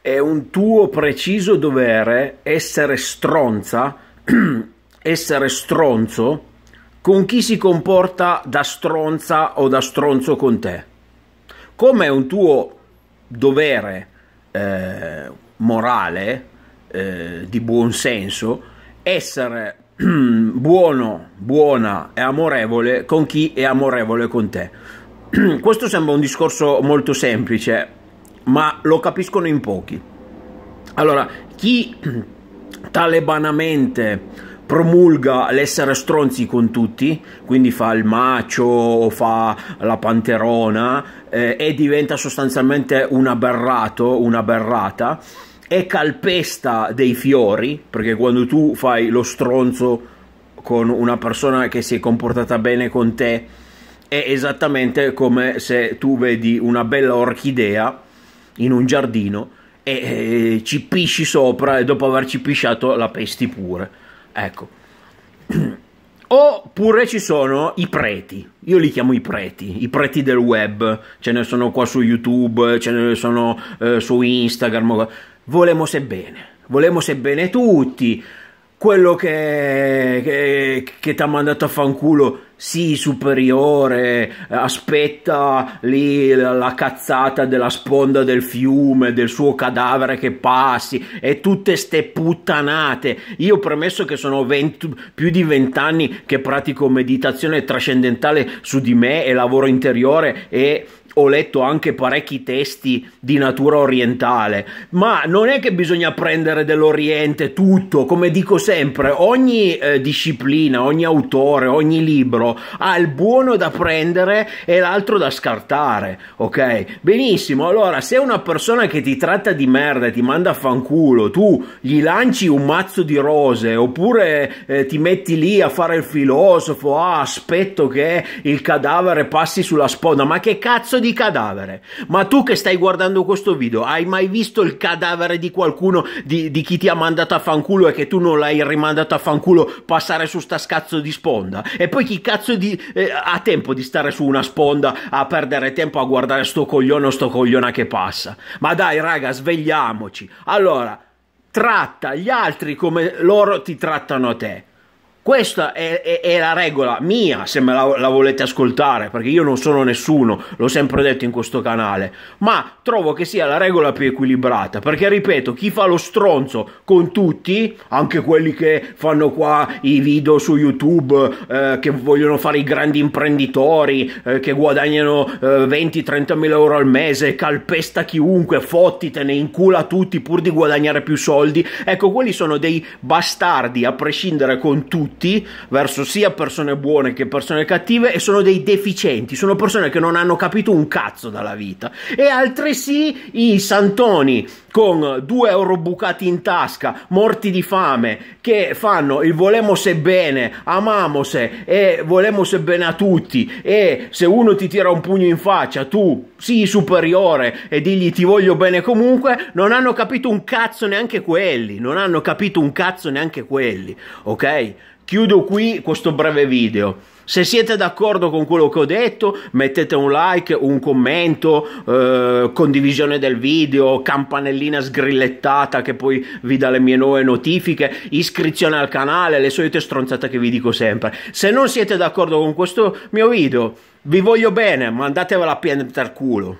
è un tuo preciso dovere essere stronza, essere stronzo con chi si comporta da stronza o da stronzo con te. Come è un tuo dovere eh, morale, eh, di buon senso, essere buono, buona e amorevole con chi è amorevole con te. Questo sembra un discorso molto semplice, ma lo capiscono in pochi. Allora, chi talebanamente promulga l'essere stronzi con tutti, quindi fa il macio, o fa la panterona eh, e diventa sostanzialmente un aberrato, una berrata e calpesta dei fiori, perché quando tu fai lo stronzo con una persona che si è comportata bene con te, è esattamente come se tu vedi una bella orchidea in un giardino e, e ci pisci sopra e dopo averci pisciato la pesti pure. Ecco. Oppure ci sono i preti, io li chiamo i preti, i preti del web, ce ne sono qua su YouTube, ce ne sono eh, su Instagram, volemo sebbene, volemo sebbene tutti, quello che, che, che ti ha mandato a fanculo sì superiore, aspetta lì la cazzata della sponda del fiume, del suo cadavere che passi e tutte ste puttanate. Io premesso che sono 20, più di vent'anni che pratico meditazione trascendentale su di me e lavoro interiore e ho letto anche parecchi testi di natura orientale, ma non è che bisogna prendere dell'Oriente tutto, come dico sempre, ogni eh, disciplina, ogni autore, ogni libro ha il buono da prendere e l'altro da scartare, ok? Benissimo, allora se una persona che ti tratta di merda, e ti manda a fanculo, tu gli lanci un mazzo di rose oppure eh, ti metti lì a fare il filosofo, ah, aspetto che il cadavere passi sulla sponda, ma che cazzo di di cadavere. Ma tu che stai guardando questo video, hai mai visto il cadavere di qualcuno, di, di chi ti ha mandato a fanculo e che tu non l'hai rimandato a fanculo passare su sta scazzo di sponda? E poi chi cazzo di, eh, ha tempo di stare su una sponda a perdere tempo a guardare sto coglione o sto cogliona che passa? Ma dai raga, svegliamoci. Allora, tratta gli altri come loro ti trattano a te. Questa è, è, è, la regola mia, se me la, la, volete ascoltare, perché io non sono nessuno, l'ho sempre detto in questo canale, ma trovo che sia la regola più equilibrata, perché ripeto, chi fa lo stronzo con tutti, anche quelli che fanno qua i video su YouTube, eh, che vogliono fare i grandi imprenditori, eh, che guadagnano eh, 20-30 mila euro al mese, calpesta chiunque, fottitene, incula tutti pur di guadagnare più soldi, ecco, quelli sono dei bastardi, a prescindere con tutti tutti, verso sia persone buone che persone cattive, e sono dei deficienti, sono persone che non hanno capito un cazzo dalla vita. E altresì i santoni con due euro bucati in tasca, morti di fame, che fanno il volemose bene, amamose e volemose bene a tutti, e se uno ti tira un pugno in faccia, tu sii superiore e digli ti voglio bene comunque, non hanno capito un cazzo neanche quelli, non hanno capito un cazzo neanche quelli, ok? Chiudo qui questo breve video. Se siete d'accordo con quello che ho detto, mettete un like, un commento, eh, condivisione del video, campanellina sgrillettata che poi vi dà le mie nuove notifiche, iscrizione al canale, le solite stronzate che vi dico sempre. Se non siete d'accordo con questo mio video, vi voglio bene, mandatevela a piena dal culo.